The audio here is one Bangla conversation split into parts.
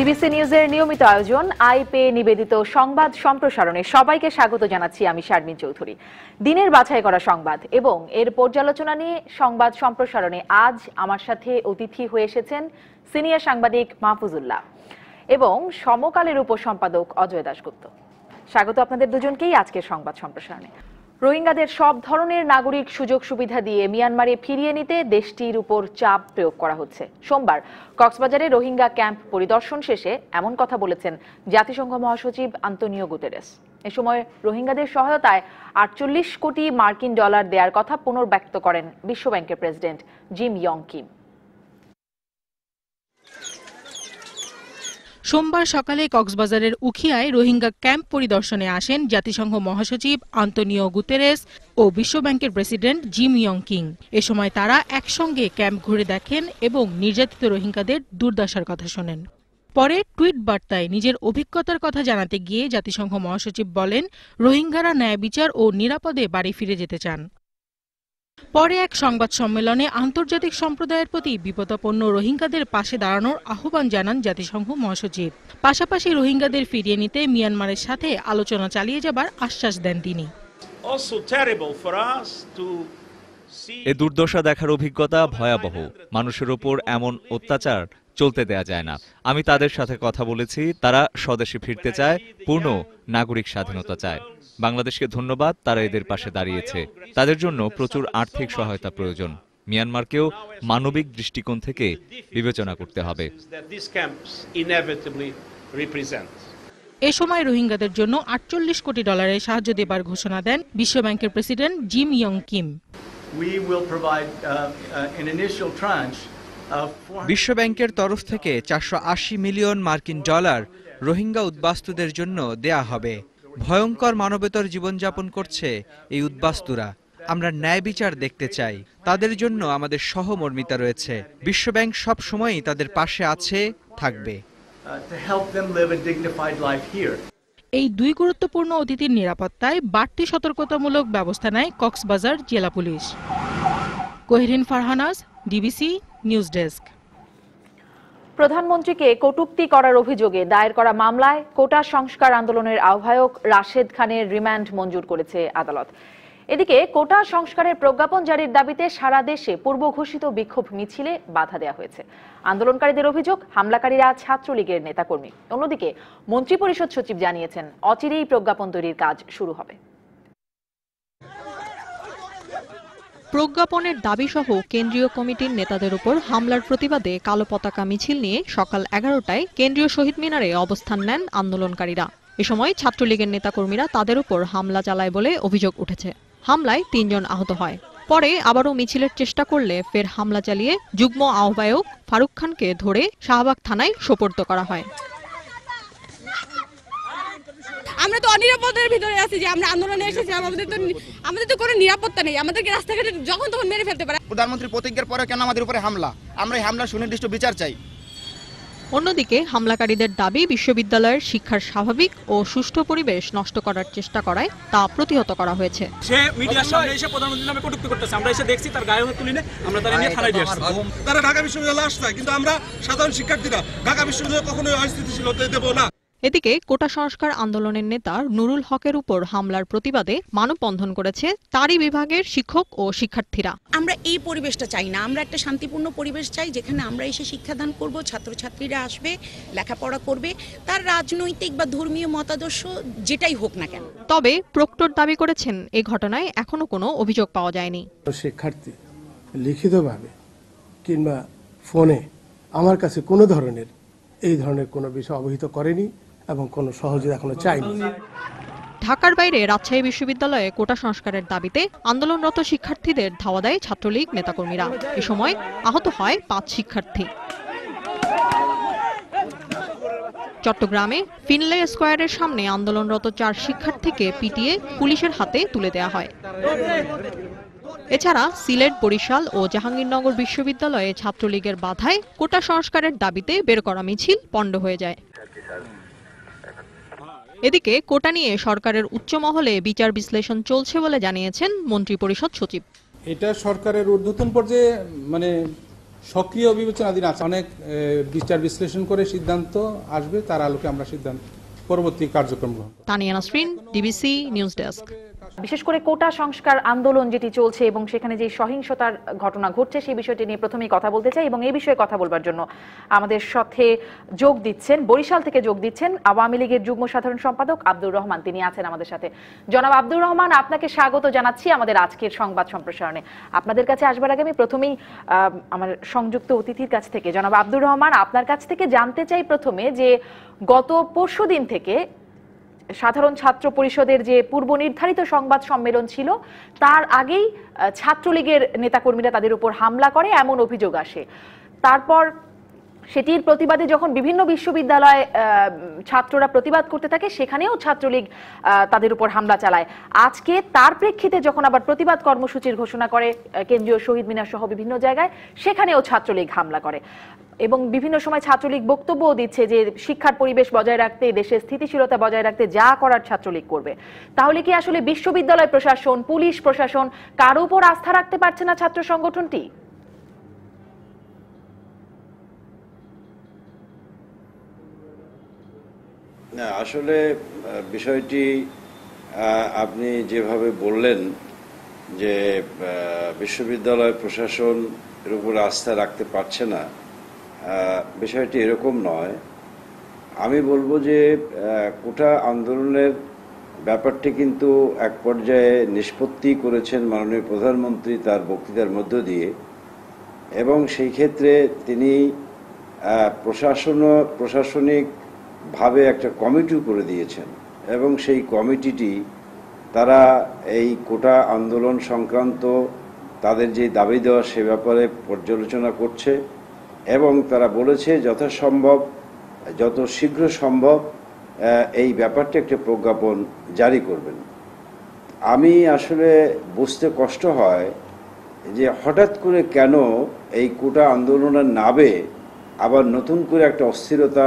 বিবিসি নিউজের নিয়মিত আয়োজন আইপে নিবেদিত সংবাদ সম্প্রসারণে সবাইকে স্বাগত জানাচ্ছি আমি শারমিন চৌধুরী দিনের বাছাই করা সংবাদ এবং এর পর্যালোচনা নিয়ে সংবাদ সম্প্রসারণে আজ আমার সাথে অতিথি হয়ে এসেছেন সিনিয়র সাংবাদিক মাহফুজুল্লাহ এবং সমকালের উপসম্পাদক অজয় দাশগুপ্ত স্বাগত আপনাদের দুজনকেই আজকের সংবাদ সম্প্রসারণে রোহিঙ্গাদের সব ধরনের নাগরিক সুযোগ সুবিধা দিয়ে মিয়ানমারে ফিরিয়ে নিতে দেশটির উপর চাপ প্রয়োগ করা হচ্ছে সোমবার কক্সবাজারে রোহিঙ্গা ক্যাম্প পরিদর্শন শেষে এমন কথা বলেছেন জাতিসংঘ মহাসচিব আন্তনিও গুতেরেস এ সময় রোহিঙ্গাদের সহায়তায় আটচল্লিশ কোটি মার্কিন ডলার দেওয়ার কথা পুনর্ব্যক্ত করেন বিশ্বব্যাংকের প্রেসিডেন্ট জিম ইয়ং কিম সোমবার সকালে কক্সবাজারের উখিয়ায় রোহিঙ্গা ক্যাম্প পরিদর্শনে আসেন জাতিসংঘ মহাসচিব আন্তনিও গুতেরেস ও বিশ্বব্যাংকের প্রেসিডেন্ট জিম ইয়ং কিং এ সময় তারা একসঙ্গে ক্যাম্প ঘুরে দেখেন এবং নির্যাতিত রোহিঙ্গাদের দুর্দশার কথা শোনেন পরে টুইট বার্তায় নিজের অভিজ্ঞতার কথা জানাতে গিয়ে জাতিসংঘ মহাসচিব বলেন রোহিঙ্গারা ন্যায় বিচার ও নিরাপদে বাড়ি ফিরে যেতে চান পরে এক সংবাদ সম্মেলনে আন্তর্জাতিক সম্প্রদায়ের প্রতি বিপদাপন্ন রোহিঙ্গাদের পাশে দাঁড়ানোর আহ্বান জানান জাতিসংঘ মহাসচিব পাশাপাশি রোহিঙ্গাদের ফিরিয়ে নিতে মিয়ানমারের সাথে আলোচনা চালিয়ে যাবার আশ্বাস দেন তিনি এ দুর্দশা দেখার অভিজ্ঞতা ভয়াবহ মানুষের ওপর এমন অত্যাচার চলতে দেয়া যায় না আমি তাদের সাথে কথা বলেছি তারা স্বদেশে ফিরতে চায় পূর্ণ নাগরিক স্বাধীনতা চায় বাংলাদেশকে ধন্যবাদ তারা এদের পাশে দাঁড়িয়েছে তাদের জন্য প্রচুর আর্থিক সহায়তা প্রয়োজন মিয়ানমারকেও মানবিক দৃষ্টিকোণ থেকে বিবেচনা করতে হবে এ সময় রোহিঙ্গাদের জন্য আটচল্লিশ কোটি ডলারের সাহায্য দেবার ঘোষণা দেন বিশ্বব্যাংকের president Jim Yong Kim uh, বিশ্বব্যাংকের তরফ থেকে চারশো মিলিয়ন মার্কিন ডলার রোহিঙ্গা উদ্বাস্তুদের জন্য দেয়া হবে ভয়ঙ্কর মানবেতর জীবনযাপন করছে এই উদ্বাস্তুরা আমরা ন্যায় বিচার দেখতে চাই তাদের জন্য আমাদের সহমর্মিতা রয়েছে বিশ্বব্যাংক সব সময়ই তাদের পাশে আছে থাকবে এই দুই গুরুত্বপূর্ণ অতিথির নিরাপত্তায় বাড়তি সতর্কতামূলক ব্যবস্থা নেয় কক্সবাজার জেলা পুলিশ কোহরিন ফারহানাজ ডিবিসি নিউজ ডেস্ক প্রধানমন্ত্রীকে কটুক্তি করার অভিযোগে দায়ের করা মামলায় কোটা সংস্কার আন্দোলনের আহ্বায়ক রাশেদ খানের রিমান্ড মঞ্জুর করেছে আদালত এদিকে কোটা সংস্কারের প্রজ্ঞাপন জারির দাবিতে সারা দেশে পূর্ব ঘোষিত বিক্ষোভ মিছিলে বাধা দেওয়া হয়েছে আন্দোলনকারীদের অভিযোগ হামলাকারীরা ছাত্রলীগের নেতাকর্মী অন্যদিকে মন্ত্রী পরিষদ সচিব জানিয়েছেন অচিরেই প্রজ্ঞাপন তৈরির কাজ শুরু হবে প্রজ্ঞাপনের দাবিসহ কেন্দ্রীয় কমিটির নেতাদের উপর হামলার প্রতিবাদে কালো পতাকা মিছিল নিয়ে সকাল এগারোটায় কেন্দ্রীয় শহীদ মিনারে অবস্থান নেন আন্দোলনকারীরা এ সময় ছাত্রলীগের নেতাকর্মীরা তাদের উপর হামলা চালায় বলে অভিযোগ উঠেছে হামলায় তিনজন আহত হয় পরে আবারও মিছিলের চেষ্টা করলে ফের হামলা চালিয়ে যুগ্ম আহ্বায়ক ফারুক খানকে ধরে শাহবাগ থানায় সোপর্দ করা হয় আমরা তো অনিরাপদের ভিতরে আছি যে আমরা আন্দোলনে এসেছি আমাদের তো আমাদের তো কোনো নিরাপত্তা নেই আমাদেরকে রাস্তাঘাটে যখন তখন মেরে ফেলতে পারে প্রধানমন্ত্রী প্রতিজ্ঞার পরে কেন আমাদের উপরে হামলা আমরা এই হামলার সুনির্দিষ্ট বিচার চাই অন্যদিকে হামলাকারীদের দাবি বিশ্ববিদ্যালয়ের শিক্ষার স্বাভাবিক ও সুষ্ঠু পরিবেশ নষ্ট করার চেষ্টা করায় তা প্রতিহত করা হয়েছে সে মিডিয়ার সামনে এসে প্রধানমন্ত্রী নামে কটুক্তি করতেছে আমরা এসে দেখছি তার গায়ে হাত আমরা তারা নিয়ে থানায় দিয়ে তারা ঢাকা বিশ্ববিদ্যালয়ে আসছে কিন্তু আমরা সাধারণ শিক্ষার্থীরা ঢাকা বিশ্ববিদ্যালয় কখনোই অস্থিতিশীল হতে না এদিকে কোটা সংস্কার আন্দোলনের নেতা নুরুল হকের উপর হামলার প্রতিবাদে মানববন্ধন করেছে তারই বিভাগের শিক্ষক ও শিক্ষার্থীরা আমরা এই পরিবেশটা চাই না আমরা একটা শান্তিপূর্ণ পরিবেশ চাই যেখানে আমরা এসে শিক্ষাদান করব ছাত্রছাত্রীরা আসবে লেখাপড়া করবে তার রাজনৈতিক বা ধর্মীয় মতাদর্শ যেটাই হোক না কেন তবে প্রক্টর দাবি করেছেন এই ঘটনায় এখনো কোনো অভিযোগ পাওয়া যায়নি শিক্ষার্থী লিখিতভাবে কিংবা ফোনে আমার কাছে কোনো ধরনের এই ধরনের কোনো বিষয় অবহিত করেনি এবং কোনো সহযোগিতা এখনো চাইনি ঢাকার বাইরে রাজশাহী বিশ্ববিদ্যালয়ে কোটা সংস্কারের দাবিতে আন্দোলনরত শিক্ষার্থীদের ধাওয়া দেয় ছাত্রলীগ নেতাকর্মীরা এ সময় আহত হয় পাঁচ শিক্ষার্থী চট্টগ্রামে ফিনলে স্কোয়ারের সামনে আন্দোলনরত চার শিক্ষার্থীকে পিটিয়ে পুলিশের হাতে তুলে দেয়া হয় এছাড়া সিলেট বরিশাল ও জাহাঙ্গীরনগর বিশ্ববিদ্যালয়ে ছাত্রলীগের বাধায় কোটা সংস্কারের দাবিতে বের করা মিছিল পণ্ড হয়ে যায় এদিকে কোটা নিয়ে সরকারের উচ্চ মহলে বিচার বিশ্লেষণ চলছে বলে জানিয়েছেন মন্ত্রিপরিষদ সচিব এটা সরকারের ঊর্ধ্বতন পর্যায়ে মানে সক্রিয় বিবেচনাধীন আছে অনেক বিচার বিশ্লেষণ করে সিদ্ধান্ত আসবে তার আলোকে আমরা সিদ্ধান্ত পরবর্তী কার্যক্রম গ্রহণ Tania Nasrin DBC news desk বিশেষ করে কোটা সংস্কার আন্দোলন যেটি চলছে এবং সেখানে যে সহিংসতার ঘটনা ঘটছে সেই বিষয়টি নিয়ে প্রথমেই কথা বলতে চাই এবং এই বিষয়ে কথা বলবার জন্য আমাদের সাথে যোগ দিচ্ছেন বরিশাল থেকে যোগ দিচ্ছেন আওয়ামী লীগের যুগ্ম সাধারণ সম্পাদক আব্দুর রহমান তিনি আছেন আমাদের সাথে জনাব আব্দুর রহমান আপনাকে স্বাগত জানাচ্ছি আমাদের আজকের সংবাদ সম্প্রসারণে আপনাদের কাছে আসবার আগে আমি প্রথমেই আমার সংযুক্ত অতিথির কাছ থেকে জনাব আব্দুর রহমান আপনার কাছ থেকে জানতে চাই প্রথমে যে গত পরশু দিন থেকে সাধারণ ছাত্র পরিষদের যে পূর্ব নির্ধারিত সংবাদ সম্মেলন ছিল তার আগেই ছাত্রলীগের নেতাকর্মীরা তাদের উপর হামলা করে এমন অভিযোগ আসে তারপর সেটির প্রতিবাদে যখন বিভিন্ন বিশ্ববিদ্যালয় ছাত্ররা প্রতিবাদ করতে থাকে সেখানেও ছাত্রলীগ তাদের উপর হামলা চালায় আজকে তার প্রেক্ষিতে যখন আবার প্রতিবাদ কর্মসূচির ঘোষণা করে কেন্দ্রীয় শহীদ মিনার সহ বিভিন্ন জায়গায় সেখানেও ছাত্রলীগ হামলা করে এবং বিভিন্ন সময় ছাত্রলীগ বক্তব্যও দিচ্ছে যে শিক্ষার পরিবেশ বজায় রাখতে দেশের স্থিতিশীলতা বজায় রাখতে যা করার ছাত্রলীগ করবে তাহলে কি আসলে বিশ্ববিদ্যালয় প্রশাসন পুলিশ প্রশাসন কারো উপর আস্থা রাখতে পারছে না ছাত্র সংগঠনটি না আসলে বিষয়টি আপনি যেভাবে বললেন যে বিশ্ববিদ্যালয় প্রশাসন এর উপর আস্থা রাখতে পারছে না বিষয়টি এরকম নয় আমি বলবো যে কোটা আন্দোলনের ব্যাপারটি কিন্তু এক পর্যায়ে নিষ্পত্তি করেছেন মাননীয় প্রধানমন্ত্রী তার বক্তৃতার মধ্য দিয়ে এবং সেই ক্ষেত্রে তিনি প্রশাসন প্রশাসনিক ভাবে একটা কমিটিও করে দিয়েছেন এবং সেই কমিটিটি তারা এই কোটা আন্দোলন সংক্রান্ত তাদের যে দাবি দেওয়া সে ব্যাপারে পর্যালোচনা করছে এবং তারা বলেছে যথাসম্ভব যত শীঘ্র সম্ভব এই ব্যাপারটা একটা প্রজ্ঞাপন জারি করবেন আমি আসলে বুঝতে কষ্ট হয় যে হঠাৎ করে কেন এই কোটা আন্দোলনের নাবে আবার নতুন করে একটা অস্থিরতা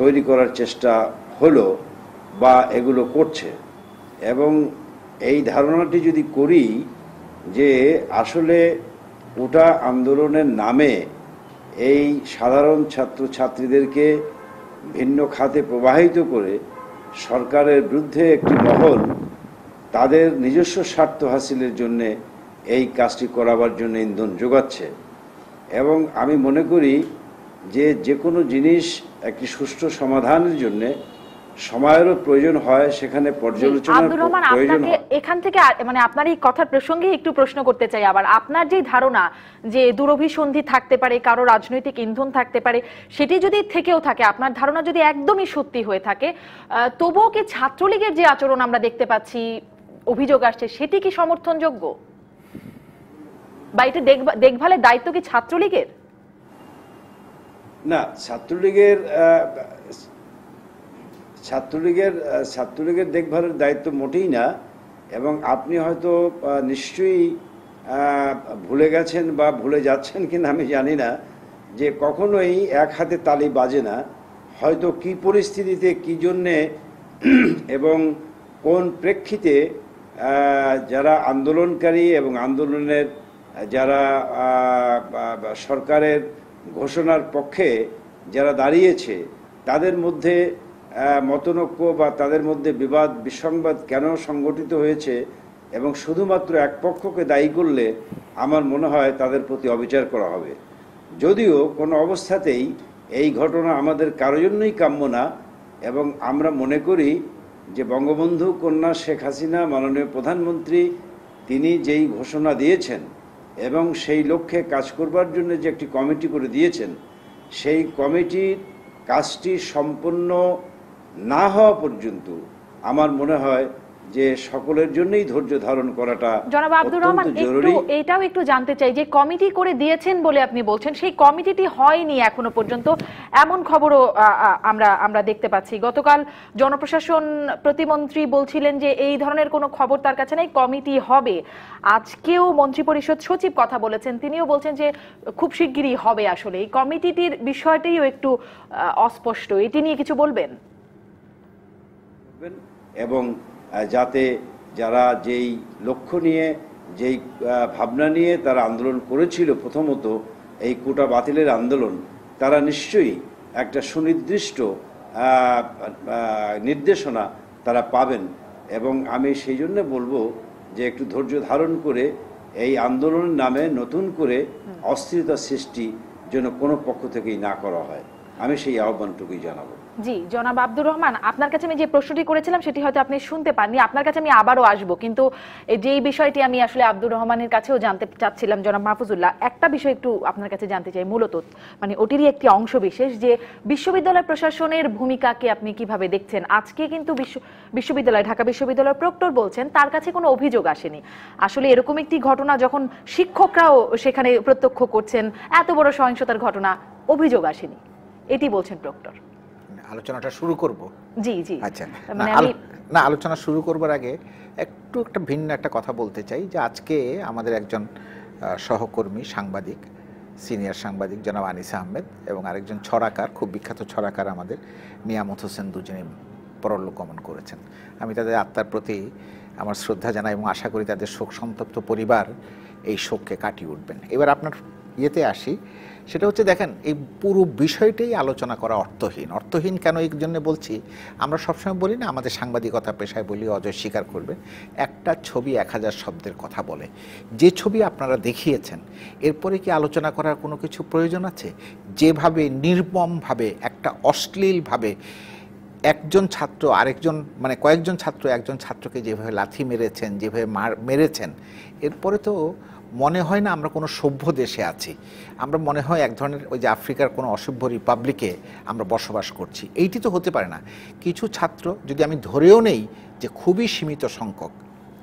তৈরি করার চেষ্টা হলো বা এগুলো করছে এবং এই ধারণাটি যদি করি যে আসলে ওটা আন্দোলনের নামে এই সাধারণ ছাত্র ছাত্রীদেরকে ভিন্ন খাতে প্রবাহিত করে সরকারের বিরুদ্ধে একটি মহল তাদের নিজস্ব স্বার্থ হাসিলের জন্যে এই কাজটি করাবার জন্য ইন্ধন যোগাচ্ছে এবং আমি মনে করি যে যে কোনো জিনিস একটি সুষ্ঠু সমাধানের জন্যে সময়েরও প্রয়োজন হয় সেখানে পর্যালোচনা প্রয়োজন এখান থেকে মানে আপনার এই কথার প্রসঙ্গে একটু প্রশ্ন করতে চাই আবার আপনার যে ধারণা যে দুরভিসন্ধি থাকতে পারে কারো রাজনৈতিক ইন্ধন থাকতে পারে সেটি যদি থেকেও থাকে আপনার ধারণা যদি একদমই সত্যি হয়ে থাকে তবুও কি ছাত্রলীগের যে আচরণ আমরা দেখতে পাচ্ছি অভিযোগ আসছে সেটি কি সমর্থনযোগ্য বা এটা দেখভালের দায়িত্ব কি ছাত্রলীগের না ছাত্রলীগের ছাত্রলীগের ছাত্রলীগের দেখভালের দায়িত্ব মোটেই না এবং আপনি হয়তো নিশ্চয়ই ভুলে গেছেন বা ভুলে যাচ্ছেন কিনা আমি জানি না যে কখনোই এক হাতে তালি বাজে না হয়তো কি পরিস্থিতিতে কি জন্যে এবং কোন প্রেক্ষিতে যারা আন্দোলনকারী এবং আন্দোলনের যারা সরকারের ঘোষণার পক্ষে যারা দাঁড়িয়েছে তাদের মধ্যে মতনক্য বা তাদের মধ্যে বিবাদ বিসংবাদ কেন সংগঠিত হয়েছে এবং শুধুমাত্র এক পক্ষকে দায়ী করলে আমার মনে হয় তাদের প্রতি অবিচার করা হবে যদিও কোনো অবস্থাতেই এই ঘটনা আমাদের কারো জন্যই কাম্য না এবং আমরা মনে করি যে বঙ্গবন্ধু কন্যা শেখ হাসিনা মাননীয় প্রধানমন্ত্রী তিনি যেই ঘোষণা দিয়েছেন এবং সেই লক্ষ্যে কাজ করবার জন্য যে একটি কমিটি করে দিয়েছেন সেই কমিটির কাজটি সম্পন্ন না হওয়া পর্যন্ত আমার মনে হয় যে সকলের জন্যই ধৈর্য ধারণ করাটা জনাব আব্দুর রহমান একটু এটাও একটু জানতে চাই যে কমিটি করে দিয়েছেন বলে আপনি বলছেন সেই কমিটিটি হয়নি এখনো পর্যন্ত এমন খবরও আমরা আমরা দেখতে পাচ্ছি গতকাল জনপ্রশাসন প্রতিমন্ত্রী বলছিলেন যে এই ধরনের কোনো খবর তার কাছে নেই কমিটি হবে আজকেও মন্ত্রিপরিষদ সচিব কথা বলেছেন তিনিও বলছেন যে খুব শিগগিরই হবে আসলে এই কমিটিটির বিষয়টিও একটু অস্পষ্ট এটি নিয়ে কিছু বলবেন এবং যাতে যারা যেই লক্ষ্য নিয়ে যেই ভাবনা নিয়ে তারা আন্দোলন করেছিল প্রথমত এই কোটা বাতিলের আন্দোলন তারা নিশ্চয়ই একটা সুনির্দিষ্ট নির্দেশনা তারা পাবেন এবং আমি সেই জন্য বলবো যে একটু ধৈর্য ধারণ করে এই আন্দোলনের নামে নতুন করে অস্থিরতা সৃষ্টি যেন কোনো পক্ষ থেকেই না করা হয় আমি সেই আহ্বানটুকুই জানাব জি জনাব আব্দুর রহমান আপনার কাছে আমি যে প্রশ্নটি করেছিলাম সেটি হয়তো আপনি শুনতে পাননি আপনার কাছে আমি আবারও আসব কিন্তু যেই বিষয়টি আমি আসলে আব্দুর রহমানের কাছেও জানতে চাচ্ছিলাম জনাব মাহফুজুল্লাহ একটা বিষয় একটু আপনার কাছে জানতে চাই মূলত মানে ওটিরই একটি অংশ বিশেষ যে বিশ্ববিদ্যালয় প্রশাসনের ভূমিকাকে আপনি কিভাবে দেখছেন আজকে কিন্তু বিশ্ব বিশ্ববিদ্যালয় ঢাকা বিশ্ববিদ্যালয়ের প্রক্টর বলছেন তার কাছে কোনো অভিযোগ আসেনি আসলে এরকম একটি ঘটনা যখন শিক্ষকরাও সেখানে প্রত্যক্ষ করছেন এত বড় সহিংসতার ঘটনা অভিযোগ আসেনি এটি বলছেন প্রক্টর আলোচনাটা শুরু করব জি জি আচ্ছা মানে না আলোচনা শুরু করবার আগে একটু একটা ভিন্ন একটা কথা বলতে চাই যে আজকে আমাদের একজন সহকর্মী সাংবাদিক সিনিয়র সাংবাদিক জনাব আনিসা আহমেদ এবং আরেকজন ছড়াকার খুব বিখ্যাত ছড়াকার আমাদের নিয়ামত হোসেন দুজনে পরলোক গমন করেছেন আমি তাদের আত্মার প্রতি আমার শ্রদ্ধা জানাই এবং আশা করি তাদের শোক সন্তপ্ত পরিবার এই শোককে কাটিয়ে উঠবেন এবার আপনার ইয়েতে আসি সেটা হচ্ছে দেখেন এই পুরো বিষয়টাই আলোচনা করা অর্থহীন অর্থহীন কেন এই জন্য বলছি আমরা সবসময় বলি না আমাদের সাংবাদিকতা পেশায় বলি অজয় স্বীকার করবে একটা ছবি এক হাজার শব্দের কথা বলে যে ছবি আপনারা দেখিয়েছেন এরপরে কি আলোচনা করার কোনো কিছু প্রয়োজন আছে যেভাবে নির্মমভাবে একটা অশ্লীলভাবে একজন ছাত্র আরেকজন মানে কয়েকজন ছাত্র একজন ছাত্রকে যেভাবে লাথি মেরেছেন যেভাবে মার মেরেছেন এরপরে তো মনে হয় না আমরা কোনো সভ্য দেশে আছি আমরা মনে হয় এক ধরনের ওই যে আফ্রিকার কোনো অসভ্য রিপাবলিকে আমরা বসবাস করছি এইটি তো হতে পারে না কিছু ছাত্র যদি আমি ধরেও নেই যে খুবই সীমিত সংখ্যক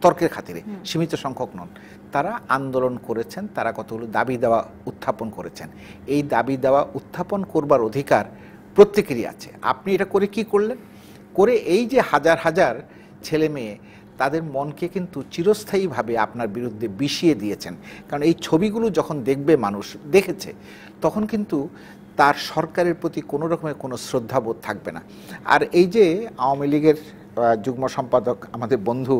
তর্কের খাতিরে সীমিত সংখ্যক নন তারা আন্দোলন করেছেন তারা কতগুলো দাবি দেওয়া উত্থাপন করেছেন এই দাবি দেওয়া উত্থাপন করবার অধিকার প্রত্যেকেরই আছে আপনি এটা করে কি করলেন করে এই যে হাজার হাজার ছেলে মেয়ে তাদের মনকে কিন্তু চিরস্থায়ীভাবে আপনার বিরুদ্ধে বিষিয়ে দিয়েছেন কারণ এই ছবিগুলো যখন দেখবে মানুষ দেখেছে তখন কিন্তু তার সরকারের প্রতি কোনো রকমের কোনো শ্রদ্ধাবোধ থাকবে না আর এই যে আওয়ামী লীগের যুগ্ম সম্পাদক আমাদের বন্ধু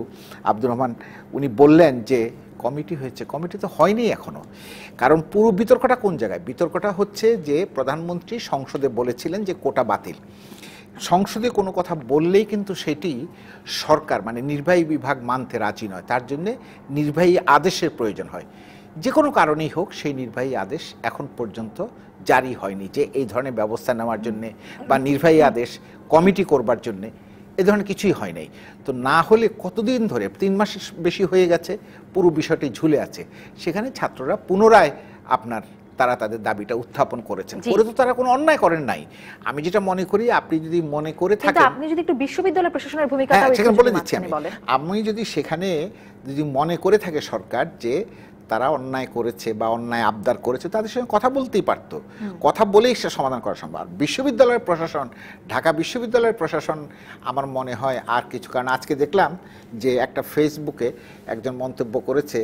আব্দুর রহমান উনি বললেন যে কমিটি হয়েছে কমিটি তো হয়নি এখনও কারণ পুরো বিতর্কটা কোন জায়গায় বিতর্কটা হচ্ছে যে প্রধানমন্ত্রী সংসদে বলেছিলেন যে কোটা বাতিল সংসদে কোনো কথা বললেই কিন্তু সেটি সরকার মানে নির্বাহী বিভাগ মানতে রাজি নয় তার জন্যে নির্বাহী আদেশের প্রয়োজন হয় যে কোনো কারণেই হোক সেই নির্বাহী আদেশ এখন পর্যন্ত জারি হয়নি যে এই ধরনের ব্যবস্থা নেওয়ার জন্যে বা নির্বাহী আদেশ কমিটি করবার জন্যে এ ধরনের কিছুই হয় নাই তো না হলে কতদিন ধরে তিন মাস বেশি হয়ে গেছে পুরো বিষয়টি ঝুলে আছে সেখানে ছাত্ররা পুনরায় আপনার তারা তাদের দাবিটা উত্থাপন করেছেন করে তো তারা কোনো অন্যায় করেন নাই আমি যেটা মনে করি আপনি যদি মনে করে থাকেন আপনি যদি একটু বিশ্ববিদ্যালয় প্রশাসনের হ্যাঁ, ভূমিকা সেখানে বলে দিচ্ছি আমি আমি যদি সেখানে যদি মনে করে থাকে সরকার যে তারা অন্যায় করেছে বা অন্যায় আবদার করেছে তাদের সঙ্গে কথা বলতেই পারতো কথা বলেই সে সমাধান করা সম্ভব বিশ্ববিদ্যালয়ের প্রশাসন ঢাকা বিশ্ববিদ্যালয়ের প্রশাসন আমার মনে হয় আর কিছু কারণ আজকে দেখলাম যে একটা ফেসবুকে একজন মন্তব্য করেছে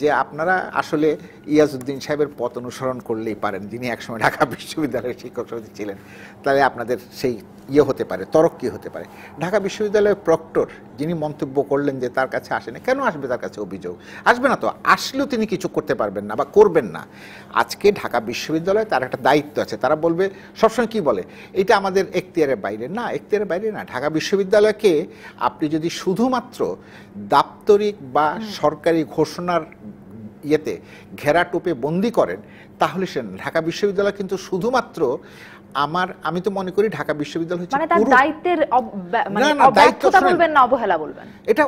যে আপনারা আসলে ইয়াজউদ্দিন সাহেবের পথ অনুসরণ করলেই পারেন যিনি একসময় ঢাকা বিশ্ববিদ্যালয়ের শিক্ষক সমিতি ছিলেন তাহলে আপনাদের সেই ইয়ে হতে পারে তরক্কি হতে পারে ঢাকা বিশ্ববিদ্যালয়ের প্রক্টর যিনি মন্তব্য করলেন যে তার কাছে আসেনি কেন আসবে তার কাছে অভিযোগ আসবে না তো আসলেও তিনি কিছু করতে পারবেন না বা করবেন না আজকে ঢাকা বিশ্ববিদ্যালয়ে তার একটা দায়িত্ব আছে তারা বলবে সবসময় কি বলে এটা আমাদের এখতিয়ারের বাইরে না এখতিয়ারের বাইরে না ঢাকা বিশ্ববিদ্যালয়কে আপনি যদি শুধুমাত্র দাপ আন্তরিক বা সরকারি ঘোষণার ইয়েতে ঘেরা টোপে বন্দি করেন তাহলে সে ঢাকা বিশ্ববিদ্যালয় কিন্তু শুধুমাত্র আমার আমি তো মনে করি ঢাকা বিশ্ববিদ্যালয় হচ্ছে মানে দায়িত্বের মানে বলবেন না অবহেলা বলবেন এটা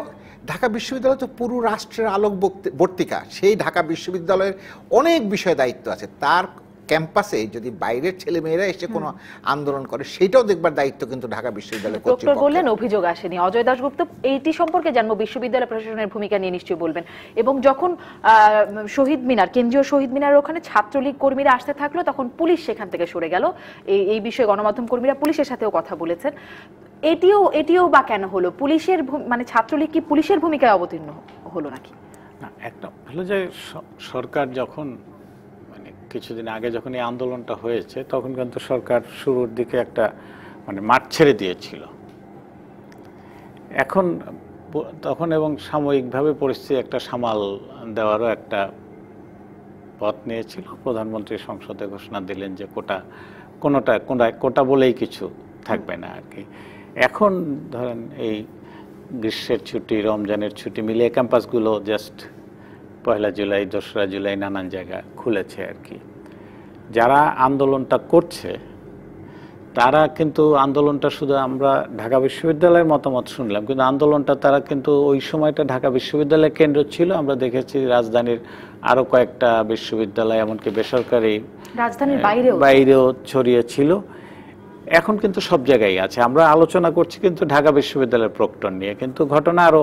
ঢাকা বিশ্ববিদ্যালয় তো পুরো রাষ্ট্রের আলোক বর্তিকা সেই ঢাকা বিশ্ববিদ্যালয়ের অনেক বিষয়ে দায়িত্ব আছে তার ক্যাম্পাসে যদি বাইরের ছেলেমেয়েরা এসে কোনো আন্দোলন করে সেটাও দেখবার দায়িত্ব কিন্তু ঢাকা বিশ্ববিদ্যালয় কর্তৃপক্ষ বললেন অভিযোগ আসেনি অজয় দাশগুপ্ত এইটি সম্পর্কে জানবো বিশ্ববিদ্যালয় প্রশাসনের ভূমিকা নিয়ে নিশ্চয়ই বলবেন এবং যখন শহীদ মিনার কেন্দ্রীয় শহীদ মিনার ওখানে ছাত্রলীগ কর্মীরা আসতে থাকলো তখন পুলিশ সেখান থেকে সরে গেল এই এই বিষয়ে গণমাধ্যম কর্মীরা পুলিশের সাথেও কথা বলেছেন এটিও এটিও বা কেন হলো পুলিশের মানে ছাত্রলীগ কি পুলিশের ভূমিকায় অবতীর্ণ হলো নাকি না একটা হলো যে সরকার যখন কিছুদিন আগে যখন এই আন্দোলনটা হয়েছে তখন কিন্তু সরকার শুরুর দিকে একটা মানে মাঠ ছেড়ে দিয়েছিল এখন তখন এবং সাময়িকভাবে পরিস্থিতি একটা সামাল দেওয়ারও একটা পথ নিয়েছিল প্রধানমন্ত্রী সংসদে ঘোষণা দিলেন যে কোটা কোনোটা কোনটা কোটা বলেই কিছু থাকবে না আর কি এখন ধরেন এই গ্রীষ্মের ছুটি রমজানের ছুটি মিলিয়ে ক্যাম্পাসগুলো জাস্ট পয়লা জুলাই দোসরা জুলাই নানান জায়গা খুলেছে আর কি যারা আন্দোলনটা করছে তারা কিন্তু আন্দোলনটা শুধু আমরা ঢাকা বিশ্ববিদ্যালয়ের মতামত শুনলাম কিন্তু আন্দোলনটা তারা কিন্তু ওই সময়টা ঢাকা বিশ্ববিদ্যালয়ের কেন্দ্র ছিল আমরা দেখেছি রাজধানীর আরও কয়েকটা বিশ্ববিদ্যালয় এমনকি বেসরকারি রাজধানীর বাইরেও ছড়িয়ে ছিল এখন কিন্তু সব জায়গায় আছে আমরা আলোচনা করছি কিন্তু ঢাকা বিশ্ববিদ্যালয়ের প্রক্টন নিয়ে কিন্তু ঘটনা আরও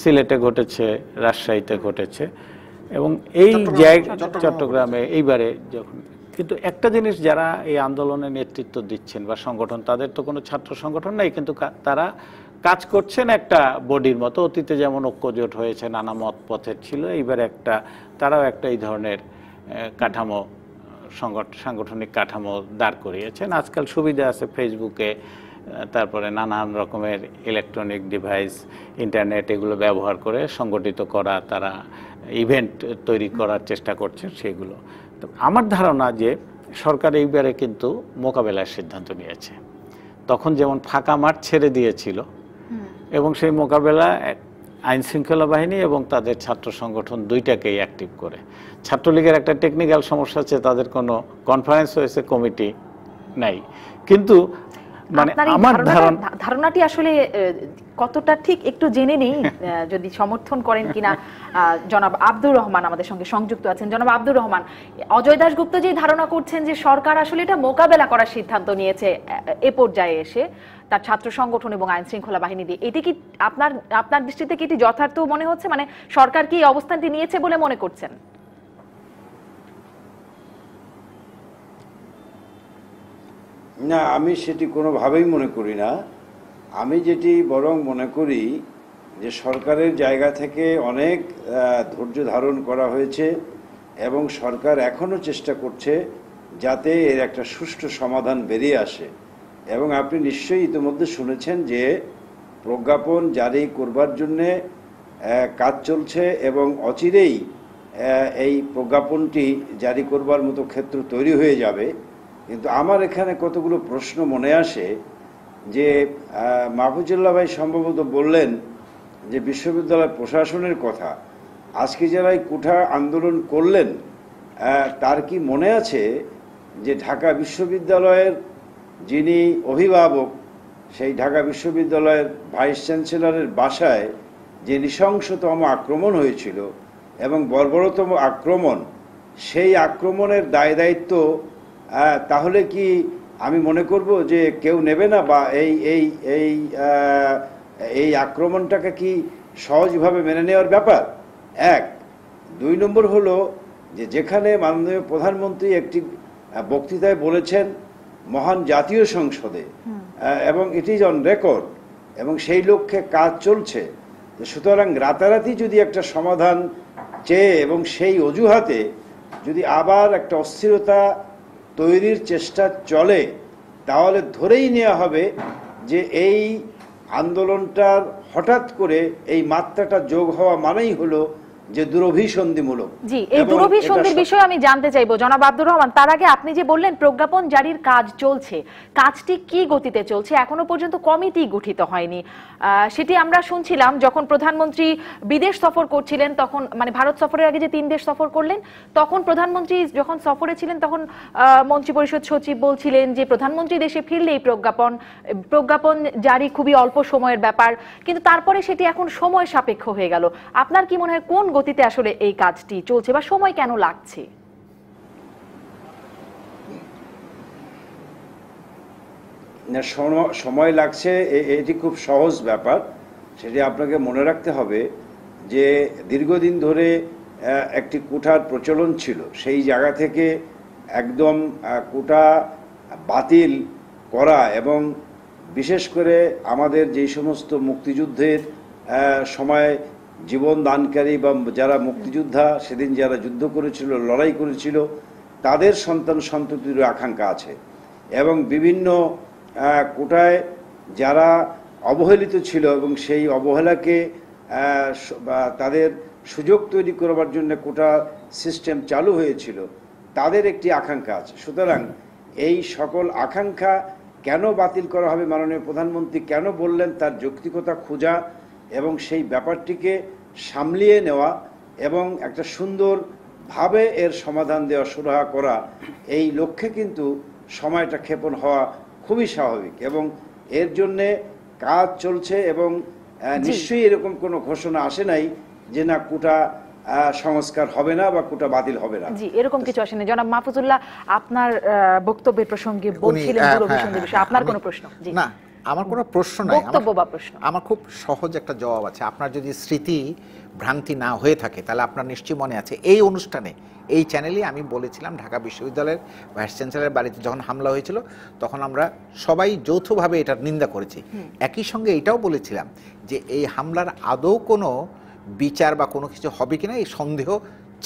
সিলেটে ঘটেছে রাজশাহীতে ঘটেছে এবং এই জায়গা চট্টগ্রামে এইবারে যখন কিন্তু একটা জিনিস যারা এই আন্দোলনে নেতৃত্ব দিচ্ছেন বা সংগঠন তাদের তো কোনো ছাত্র সংগঠন নাই কিন্তু তারা কাজ করছেন একটা বডির মতো অতীতে যেমন ঐক্যজোট হয়েছে নানা মত পথের ছিল এইবার একটা তারাও একটা এই ধরনের কাঠামো সাংগঠনিক কাঠামো দাঁড় করিয়েছেন আজকাল সুবিধা আছে ফেসবুকে তারপরে নানান রকমের ইলেকট্রনিক ডিভাইস ইন্টারনেট এগুলো ব্যবহার করে সংগঠিত করা তারা ইভেন্ট তৈরি করার চেষ্টা করছে সেগুলো তো আমার ধারণা যে সরকার এইবারে কিন্তু মোকাবেলার সিদ্ধান্ত নিয়েছে তখন যেমন ফাঁকা মাঠ ছেড়ে দিয়েছিল এবং সেই মোকাবেলা আইন শৃঙ্খলা বাহিনী এবং তাদের ছাত্র সংগঠন দুইটাকেই অ্যাক্টিভ করে ছাত্রলীগের একটা টেকনিক্যাল সমস্যা আছে তাদের কোনো কনফারেন্স হয়েছে কমিটি নাই কিন্তু মানে আমার ধারণাটি আসলে কতটা ঠিক একটু জেনে নেই যদি সমর্থন করেন কিনা জনাব আব্দুর রহমান আমাদের সঙ্গে সংযুক্ত আছেন জনাব আব্দুর রহমান অজয় দাসগুপ্ত যে ধারণা করছেন যে সরকার আসলে এটা মোকাবেলা করার সিদ্ধান্ত নিয়েছে এ পর্যায়ে এসে তার ছাত্র সংগঠন এবং আইন শৃঙ্খলা বাহিনী দিয়ে এটি কি আপনার আপনার দৃষ্টিতে কি এটি যথার্থ মনে হচ্ছে মানে সরকার কি অবস্থানটি নিয়েছে বলে মনে করছেন না আমি সেটি কোনোভাবেই মনে করি না আমি যেটি বরং মনে করি যে সরকারের জায়গা থেকে অনেক ধৈর্য ধারণ করা হয়েছে এবং সরকার এখনও চেষ্টা করছে যাতে এর একটা সুষ্ঠু সমাধান বেরিয়ে আসে এবং আপনি নিশ্চয়ই ইতিমধ্যে শুনেছেন যে প্রজ্ঞাপন জারি করবার জন্যে কাজ চলছে এবং অচিরেই এই প্রজ্ঞাপনটি জারি করবার মতো ক্ষেত্র তৈরি হয়ে যাবে কিন্তু আমার এখানে কতগুলো প্রশ্ন মনে আসে যে মাহফুজুল্লাহ ভাই সম্ভবত বললেন যে বিশ্ববিদ্যালয় প্রশাসনের কথা আজকে যারা এই কুঠা আন্দোলন করলেন তার কি মনে আছে যে ঢাকা বিশ্ববিদ্যালয়ের যিনি অভিভাবক সেই ঢাকা বিশ্ববিদ্যালয়ের ভাইস চ্যান্সেলরের বাসায় যে নৃশংসতম আক্রমণ হয়েছিল এবং বর্বরতম আক্রমণ সেই আক্রমণের দায় দায়িত্ব তাহলে কি আমি মনে করব যে কেউ নেবে না বা এই এই এই এই আক্রমণটাকে কি সহজভাবে মেনে নেওয়ার ব্যাপার এক দুই নম্বর হলো যে যেখানে মাননীয় প্রধানমন্ত্রী একটি বক্তৃতায় বলেছেন মহান জাতীয় সংসদে এবং ইট ইজ অন রেকর্ড এবং সেই লক্ষ্যে কাজ চলছে সুতরাং রাতারাতি যদি একটা সমাধান চেয়ে এবং সেই অজুহাতে যদি আবার একটা অস্থিরতা তৈরির চেষ্টা চলে তাহলে ধরেই নেওয়া হবে যে এই আন্দোলনটার হঠাৎ করে এই মাত্রাটা যোগ হওয়া মানেই হলো যে দুরভিসন্ধিমূলক জি এই দুরভিসন্ধির বিষয়ে আমি জানতে চাইবো জনাব আব্দুর রহমান তার আগে আপনি যে বললেন প্রজ্ঞাপন জারির কাজ চলছে কাজটি কি গতিতে চলছে এখনো পর্যন্ত কমিটি গঠিত হয়নি সেটি আমরা শুনছিলাম যখন প্রধানমন্ত্রী বিদেশ সফর করছিলেন তখন মানে ভারত সফরের আগে যে তিন দেশ সফর করলেন তখন প্রধানমন্ত্রী যখন সফরে ছিলেন তখন পরিষদ সচিব বলছিলেন যে প্রধানমন্ত্রী দেশে ফিরলে এই প্রজ্ঞাপন প্রজ্ঞাপন জারি খুবই অল্প সময়ের ব্যাপার কিন্তু তারপরে সেটি এখন সময় সাপেক্ষ হয়ে গেল আপনার কি মনে হয় কোন গতিতে আসলে এই কাজটি চলছে বা সময় কেন লাগছে সময় লাগছে এটি খুব সহজ ব্যাপার সেটি আপনাকে মনে রাখতে হবে যে দীর্ঘদিন ধরে একটি কোঠার প্রচলন ছিল সেই জায়গা থেকে একদম কোটা বাতিল করা এবং বিশেষ করে আমাদের যেই সমস্ত মুক্তিযুদ্ধের সময় জীবন দানকারী বা যারা মুক্তিযোদ্ধা সেদিন যারা যুদ্ধ করেছিল লড়াই করেছিল তাদের সন্তান সন্ততির আকাঙ্ক্ষা আছে এবং বিভিন্ন কোটায় যারা অবহেলিত ছিল এবং সেই অবহেলাকে তাদের সুযোগ তৈরি করবার জন্য কোটা সিস্টেম চালু হয়েছিল তাদের একটি আকাঙ্ক্ষা আছে সুতরাং এই সকল আকাঙ্ক্ষা কেন বাতিল করা হবে মাননীয় প্রধানমন্ত্রী কেন বললেন তার যৌক্তিকতা খোঁজা এবং সেই ব্যাপারটিকে সামলিয়ে নেওয়া এবং একটা সুন্দরভাবে এর সমাধান দেওয়া সুরাহা করা এই লক্ষ্যে কিন্তু সময়টা ক্ষেপণ হওয়া খুবই স্বাভাবিক এবং এর জন্যে কাজ চলছে এবং নিশ্চয়ই এরকম কোনো ঘোষণা আসে নাই যে না কোটা সংস্কার হবে না বা কোটা বাতিল হবে না জি এরকম কিছু আসেনি জনাব মাহফুজুল্লাহ আপনার বক্তব্যের প্রসঙ্গে বলছিলেন হ্যাঁ, হ্যাঁ, হ্যাঁ, আপনার কোনো প্রশ্ন না আমার কোনো প্রশ্ন নাই বক্তব্য বা প্রশ্ন আমার খুব সহজ একটা জবাব আছে আপনার যদি স্মৃতি ভ্রান্তি না হয়ে থাকে তাহলে আপনার নিশ্চয়ই মনে আছে এই অনুষ্ঠানে এই চ্যানেলে আমি বলেছিলাম ঢাকা বিশ্ববিদ্যালয়ের ভাইস চ্যান্সেলার বাড়িতে যখন হামলা হয়েছিল তখন আমরা সবাই যৌথভাবে এটার নিন্দা করেছি একই সঙ্গে এটাও বলেছিলাম যে এই হামলার আদৌ কোনো বিচার বা কোনো কিছু হবে কিনা এই সন্দেহ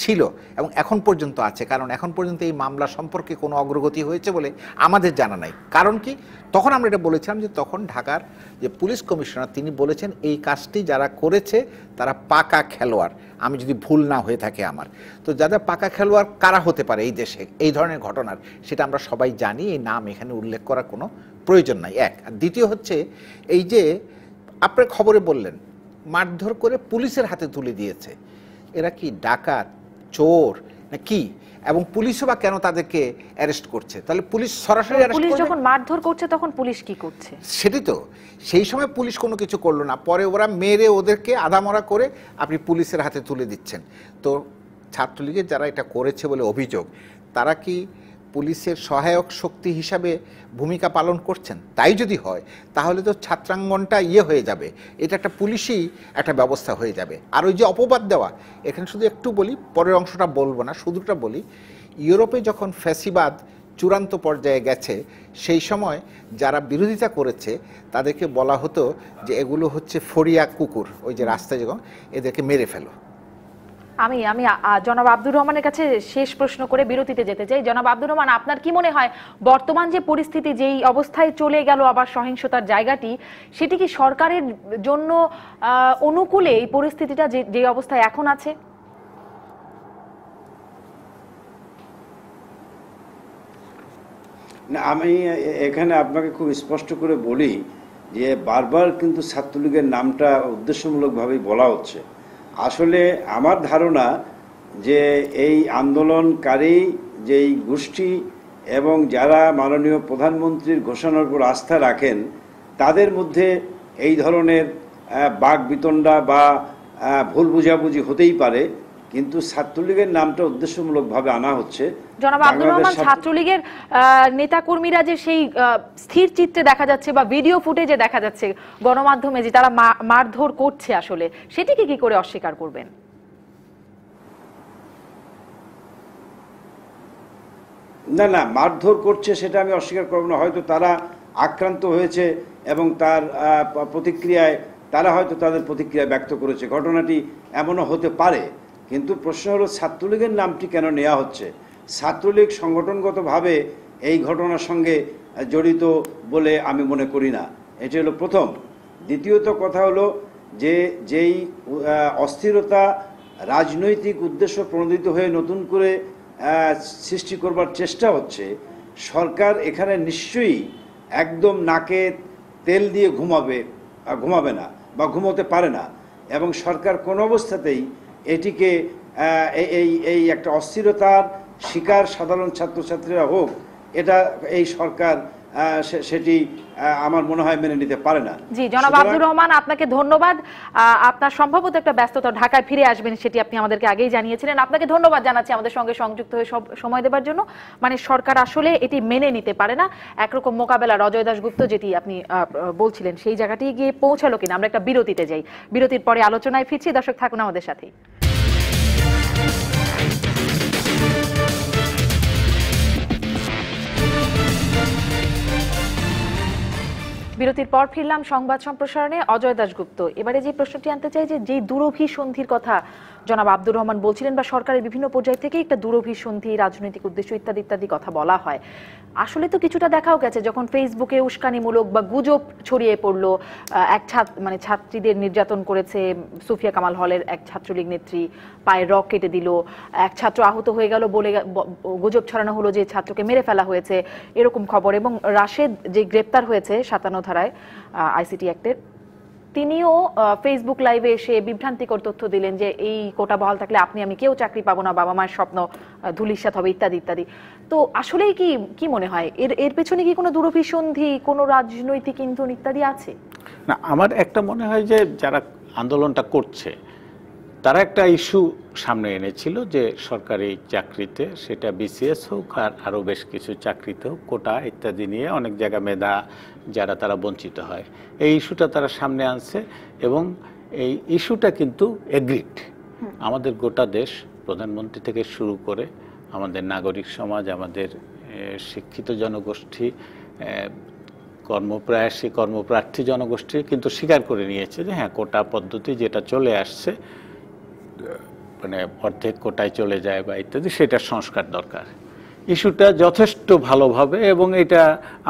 ছিল এবং এখন পর্যন্ত আছে কারণ এখন পর্যন্ত এই মামলা সম্পর্কে কোনো অগ্রগতি হয়েছে বলে আমাদের জানা নাই কারণ কি তখন আমরা এটা বলেছিলাম যে তখন ঢাকার যে পুলিশ কমিশনার তিনি বলেছেন এই কাজটি যারা করেছে তারা পাকা খেলোয়াড় আমি যদি ভুল না হয়ে থাকে আমার তো যাদের পাকা খেলোয়াড় কারা হতে পারে এই দেশে এই ধরনের ঘটনার সেটা আমরা সবাই জানি এই নাম এখানে উল্লেখ করার কোনো প্রয়োজন নাই এক আর দ্বিতীয় হচ্ছে এই যে আপনার খবরে বললেন মারধর করে পুলিশের হাতে তুলে দিয়েছে এরা কি ডাকাত চোর না কি এবং পুলিশও বা কেন তাদেরকে অ্যারেস্ট করছে তাহলে পুলিশ সরাসরি পুলিশ যখন মারধর করছে তখন পুলিশ কি করছে সেটাই তো সেই সময় পুলিশ কোনো কিছু করলো না পরে ওরা মেরে ওদেরকে আধামরা করে আপনি পুলিশের হাতে তুলে দিচ্ছেন তো ছাত্রলীগের যারা এটা করেছে বলে অভিযোগ তারা কি পুলিশের সহায়ক শক্তি হিসাবে ভূমিকা পালন করছেন তাই যদি হয় তাহলে তো ছাত্রাঙ্গনটা ইয়ে হয়ে যাবে এটা একটা পুলিশই একটা ব্যবস্থা হয়ে যাবে আর ওই যে অপবাদ দেওয়া এখানে শুধু একটু বলি পরের অংশটা বলবো না শুধুটা বলি ইউরোপে যখন ফ্যাসিবাদ চূড়ান্ত পর্যায়ে গেছে সেই সময় যারা বিরোধিতা করেছে তাদেরকে বলা হতো যে এগুলো হচ্ছে ফরিয়া কুকুর ওই যে রাস্তায় যখন এদেরকে মেরে ফেলো আমি আমি জনাব আব্দুর রহমানের কাছে শেষ প্রশ্ন করে বিরতিতে যেতে চাই জনাব আব্দুর রহমান আপনার কি মনে হয় বর্তমান যে পরিস্থিতি যেই অবস্থায় চলে গেল আবার সহিংসতার জায়গাটি সেটি কি সরকারের জন্য অনুকূলে এই পরিস্থিতিটা যে যে অবস্থায় এখন আছে না আমি এখানে আপনাকে খুব স্পষ্ট করে বলি যে বারবার কিন্তু ছাত্রলীগের নামটা উদ্দেশ্যমূলকভাবেই বলা হচ্ছে আসলে আমার ধারণা যে এই আন্দোলনকারী যেই গোষ্ঠী এবং যারা মাননীয় প্রধানমন্ত্রীর ঘোষণার উপর আস্থা রাখেন তাদের মধ্যে এই ধরনের বাক বিতণ্ডা বা ভুল বুঝাবুঝি হতেই পারে কিন্তু ছাত্রলীগের নামটা উদ্দেশ্যমূলকভাবে আনা হচ্ছে জনাব আব্দুর রহমান ছাত্রলীগের নেতাকর্মীরা যে সেই স্থির চিত্রে দেখা যাচ্ছে বা ভিডিও ফুটেজে দেখা যাচ্ছে গণমাধ্যমে যে তারা মারধর করছে আসলে সেটিকে কি করে অস্বীকার করবেন না না মারধর করছে সেটা আমি অস্বীকার করব না হয়তো তারা আক্রান্ত হয়েছে এবং তার প্রতিক্রিয়ায় তারা হয়তো তাদের প্রতিক্রিয়া ব্যক্ত করেছে ঘটনাটি এমনও হতে পারে কিন্তু প্রশ্ন হলো ছাত্রলীগের নামটি কেন নেওয়া হচ্ছে ছাত্রলীগ সংগঠনগতভাবে এই ঘটনার সঙ্গে জড়িত বলে আমি মনে করি না এটি হলো প্রথম দ্বিতীয়ত কথা হলো যে যেই অস্থিরতা রাজনৈতিক উদ্দেশ্য প্রণোদিত হয়ে নতুন করে সৃষ্টি করবার চেষ্টা হচ্ছে সরকার এখানে নিশ্চয়ই একদম নাকে তেল দিয়ে ঘুমাবে ঘুমাবে না বা ঘুমোতে পারে না এবং সরকার কোনো অবস্থাতেই এটিকে এই এই একটা অস্থিরতার শিকার সাধারণ ছাত্রছাত্রীরা হোক এটা এই সরকার সেটি আমার মনে হয় মেনে নিতে পারে না জি জনাব আব্দুর রহমান আপনাকে ধন্যবাদ আপনার সম্ভবত একটা ব্যস্ততা ঢাকায় ফিরে আসবেন সেটি আপনি আমাদেরকে আগেই জানিয়েছিলেন আপনাকে ধন্যবাদ জানাচ্ছি আমাদের সঙ্গে সংযুক্ত হয়ে সব সময় দেবার জন্য মানে সরকার আসলে এটি মেনে নিতে পারে না একরকম মোকাবেলা রজয় দাসগুপ্ত যেটি আপনি বলছিলেন সেই জায়গাটি গিয়ে পৌঁছালো কিনা আমরা একটা বিরতিতে যাই বিরতির পরে আলোচনায় ফিরছি দর্শক থাকুন আমাদের সাথেই বিরতির পর ফিরলাম সংবাদ সম্প্রসারণে অজয় দাশগুপ্ত এবারে যে প্রশ্নটি আনতে চাই যে যেই সন্ধির কথা জনাব আব্দুর রহমান বলছিলেন বা সরকারের বিভিন্ন পর্যায় থেকে একটা সন্ধি রাজনৈতিক উদ্দেশ্য ইত্যাদি ইত্যাদি কথা বলা হয় আসলে তো কিছুটা দেখাও গেছে যখন ফেসবুকে উস্কানিমূলক বা গুজব ছড়িয়ে পড়লো এক মানে ছাত্রীদের নির্যাতন করেছে সুফিয়া কামাল হলের এক ছাত্রলীগ নেত্রী পায়ে রক কেটে দিল এক ছাত্র আহত হয়ে গেল বলে গুজব ছড়ানো হলো যে ছাত্রকে মেরে ফেলা হয়েছে এরকম খবর এবং রাশেদ যে গ্রেপ্তার হয়েছে সাতান্ন ধারায় আইসিটি অ্যাক্টের তিনিও ফেসবুক লাইভে এসে বিভ্রান্তিকর তথ্য দিলেন যে এই কোটা বহাল থাকলে আপনি আমি কেউ চাকরি পাবো না বাবা মায়ের স্বপ্ন ধুলিসাত হবে ইত্যাদি ইত্যাদি তো আসলেই কি কি মনে হয় এর এর পেছনে কি কোনো দূরভিসন্ধি কোনো রাজনৈতিক ইন্ধন ইত্যাদি আছে না আমার একটা মনে হয় যে যারা আন্দোলনটা করছে তারা একটা ইস্যু সামনে এনেছিল যে সরকারি চাকরিতে সেটা বিসিএস হোক আর আরও বেশ কিছু চাকরিতে হোক কোটা ইত্যাদি নিয়ে অনেক জায়গা মেধা যারা তারা বঞ্চিত হয় এই ইস্যুটা তারা সামনে আনছে এবং এই ইস্যুটা কিন্তু এগ্রিড আমাদের গোটা দেশ প্রধানমন্ত্রী থেকে শুরু করে আমাদের নাগরিক সমাজ আমাদের শিক্ষিত জনগোষ্ঠী কর্মপ্রয়াসী কর্মপ্রার্থী জনগোষ্ঠী কিন্তু স্বীকার করে নিয়েছে যে হ্যাঁ কোটা পদ্ধতি যেটা চলে আসছে মানে অর্ধেক কোটায় চলে যায় বা ইত্যাদি সেটা সংস্কার দরকার ইস্যুটা যথেষ্ট ভালোভাবে এবং এটা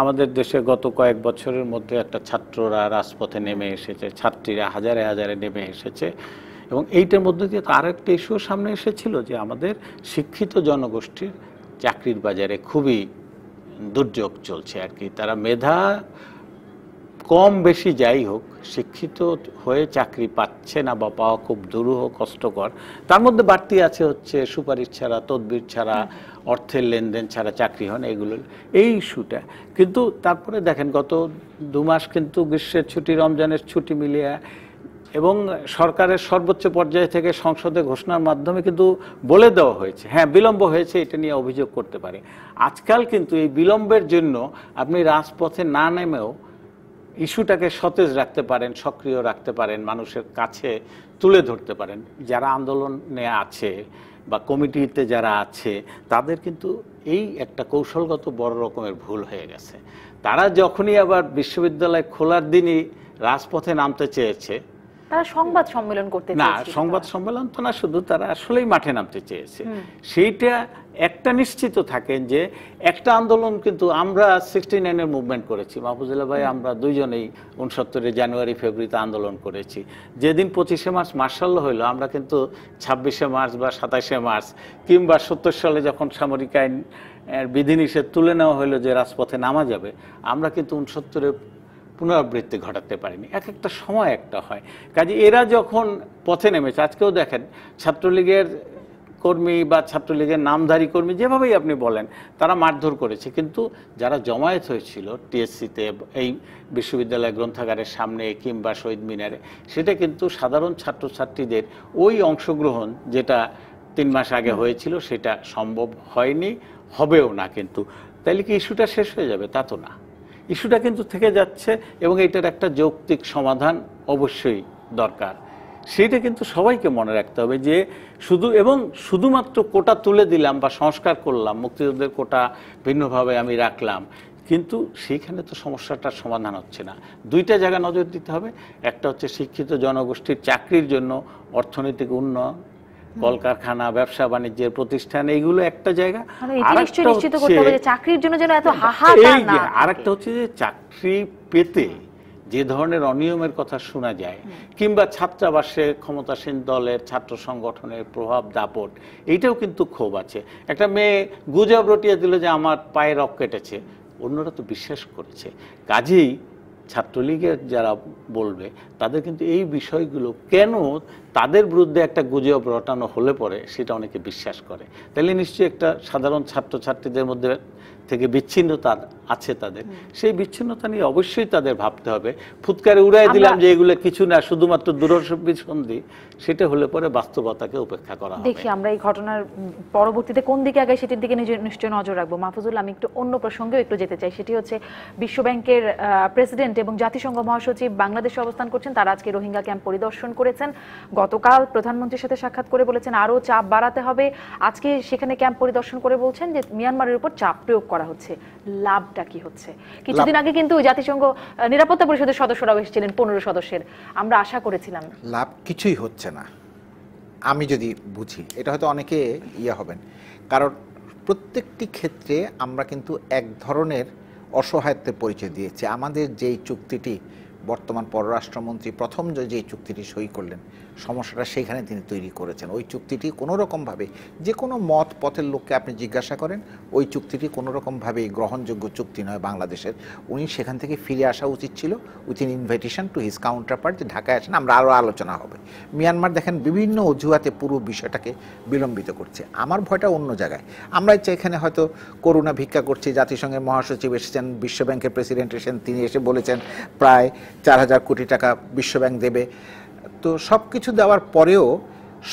আমাদের দেশে গত কয়েক বছরের মধ্যে একটা ছাত্ররা রাজপথে নেমে এসেছে ছাত্রীরা হাজারে হাজারে নেমে এসেছে এবং এইটার মধ্যে দিয়ে তার একটা ইস্যু সামনে এসেছিল যে আমাদের শিক্ষিত জনগোষ্ঠীর চাকরির বাজারে খুবই দুর্যোগ চলছে আর কি তারা মেধা কম বেশি যাই হোক শিক্ষিত হয়ে চাকরি পাচ্ছে না বা পাওয়া খুব দুরূহ কষ্টকর তার মধ্যে বাড়তি আছে হচ্ছে সুপারিশ ছাড়া তদবির ছাড়া অর্থের লেনদেন ছাড়া চাকরি হন এগুলো এই ইস্যুটা কিন্তু তারপরে দেখেন গত দু মাস কিন্তু গ্রীষ্মের ছুটি রমজানের ছুটি মিলিয়ে এবং সরকারের সর্বোচ্চ পর্যায় থেকে সংসদে ঘোষণার মাধ্যমে কিন্তু বলে দেওয়া হয়েছে হ্যাঁ বিলম্ব হয়েছে এটা নিয়ে অভিযোগ করতে পারে আজকাল কিন্তু এই বিলম্বের জন্য আপনি রাজপথে না নেমেও ইস্যুটাকে সতেজ রাখতে পারেন সক্রিয় রাখতে পারেন মানুষের কাছে তুলে ধরতে পারেন যারা আন্দোলনে আছে বা কমিটিতে যারা আছে তাদের কিন্তু এই একটা কৌশলগত বড় রকমের ভুল হয়ে গেছে তারা যখনই আবার বিশ্ববিদ্যালয় খোলার দিনই রাজপথে নামতে চেয়েছে তারা সংবাদ সম্মেলন করতে না সংবাদ সম্মেলন তো না শুধু তারা আসলেই মাঠে নামতে চেয়েছে সেইটা একটা নিশ্চিত থাকেন যে একটা আন্দোলন কিন্তু আমরা সিক্সটি নাইনের মুভমেন্ট করেছি মাহফুজুল্লাহ ভাই আমরা দুইজনেই উনসত্তরে জানুয়ারি ফেব্রুয়ারিতে আন্দোলন করেছি যেদিন পঁচিশে মার্চ মার্শাল হইলো আমরা কিন্তু ছাব্বিশে মার্চ বা সাতাশে মার্চ কিংবা সত্তর সালে যখন সামরিক আইন বিধিনিষেধ তুলে নেওয়া হলো যে রাজপথে নামা যাবে আমরা কিন্তু উনসত্তরে পুনরাবৃত্তি ঘটাতে পারেনি এক একটা সময় একটা হয় কাজে এরা যখন পথে নেমেছে আজকেও দেখেন ছাত্রলীগের কর্মী বা ছাত্রলীগের নামধারী কর্মী যেভাবেই আপনি বলেন তারা মারধর করেছে কিন্তু যারা জমায়েত হয়েছিল টিএসসিতে এই বিশ্ববিদ্যালয় গ্রন্থাগারের সামনে কিংবা শহীদ মিনারে সেটা কিন্তু সাধারণ ছাত্রছাত্রীদের ওই অংশগ্রহণ যেটা তিন মাস আগে হয়েছিল সেটা সম্ভব হয়নি হবেও না কিন্তু তাহলে কি ইস্যুটা শেষ হয়ে যাবে তা তো না ইস্যুটা কিন্তু থেকে যাচ্ছে এবং এটার একটা যৌক্তিক সমাধান অবশ্যই দরকার সেইটা কিন্তু সবাইকে মনে রাখতে হবে যে শুধু এবং শুধুমাত্র কোটা তুলে দিলাম বা সংস্কার করলাম মুক্তিযুদ্ধের কোটা ভিন্নভাবে আমি রাখলাম কিন্তু সেইখানে তো সমস্যাটার সমাধান হচ্ছে না দুইটা জায়গা নজর দিতে হবে একটা হচ্ছে শিক্ষিত জনগোষ্ঠীর চাকরির জন্য অর্থনৈতিক উন্নয়ন কলকারখানা ব্যবসা বাণিজ্যের প্রতিষ্ঠান এইগুলো একটা জায়গা মানে চাকরির জন্য যেন এত একটা হচ্ছে যে চাকরি পেতে যে ধরনের অনিয়মের কথা শোনা যায় কিংবা ছাত্রাবাসে ক্ষমতাসীন দলের ছাত্র সংগঠনের প্রভাব দাপট এইটাও কিন্তু ক্ষোভ আছে একটা মেয়ে গুজব রটিয়ে দিল যে আমার পায়ে রক কেটেছে অন্যরা তো বিশ্বাস করেছে কাজেই ছাত্রলীগের যারা বলবে তাদের কিন্তু এই বিষয়গুলো কেন তাদের বিরুদ্ধে একটা গুজব রটানো হলে পরে সেটা অনেকে বিশ্বাস করে তাহলে নিশ্চয়ই একটা সাধারণ ছাত্রছাত্রীদের মধ্যে থেকে বিচ্ছিন্নতা আছে তাদের সেই বিচ্ছিন্নতা নিয়ে অবশ্যই তাদের ভাবতে হবে ফুৎকারে উড়াই দিলাম যে এগুলো কিছু না শুধুমাত্র দূরসভ্যী সন্ধি সেটা হলে পরে বাস্তবতাকে উপেক্ষা করা দেখি আমরা এই ঘটনার পরবর্তীতে কোন দিকে আগে সেটির দিকে নিশ্চয় নজর রাখবো মাহফুজুল আমি একটু অন্য প্রসঙ্গেও একটু যেতে চাই সেটি হচ্ছে বিশ্বব্যাংকের প্রেসিডেন্ট এবং জাতিসংঘ মহাসচিব বাংলাদেশে অবস্থান করছেন তারা আজকে রোহিঙ্গা ক্যাম্প পরিদর্শন করেছেন গতকাল প্রধানমন্ত্রীর সাথে সাক্ষাৎ করে বলেছেন আরও চাপ বাড়াতে হবে আজকে সেখানে ক্যাম্প পরিদর্শন করে বলছেন যে মিয়ানমারের উপর চাপ প্রয়োগ করা হচ্ছে লাভটা কি হচ্ছে কিছুদিন আগে কিন্তু জাতিসংঘ নিরাপত্তা পরিষদের সদস্যরাও এসেছিলেন পনেরো সদস্যের আমরা আশা করেছিলাম লাভ কিছুই হচ্ছে না আমি যদি বুঝি এটা হয়তো অনেকে ইয়ে হবেন কারণ প্রত্যেকটি ক্ষেত্রে আমরা কিন্তু এক ধরনের অসহায়ত্বের পরিচয় দিয়েছে আমাদের যেই চুক্তিটি বর্তমান পররাষ্ট্রমন্ত্রী প্রথম যে চুক্তিটি সই করলেন সমস্যাটা সেইখানে তিনি তৈরি করেছেন ওই চুক্তিটি কোনো রকমভাবে যে কোনো মত পথের লোককে আপনি জিজ্ঞাসা করেন ওই চুক্তিটি কোনো রকমভাবেই গ্রহণযোগ্য চুক্তি নয় বাংলাদেশের উনি সেখান থেকে ফিরে আসা উচিত ছিল with an invitation to his counterpart যে ঢাকায় আসেন আমরা আরও আলোচনা হবে মিয়ানমার দেখেন বিভিন্ন অজুহাতে পুরো বিষয়টাকে বিলম্বিত করছে আমার ভয়টা অন্য জায়গায় আমরা এখানে হয়তো করুণা ভিক্ষা করছি জাতিসংঘের মহাসচিব এসেছেন বিশ্বব্যাংকের প্রেসিডেন্ট এসেছেন তিনি এসে বলেছেন প্রায় চার হাজার কোটি টাকা বিশ্বব্যাংক দেবে তো সব কিছু দেওয়ার পরেও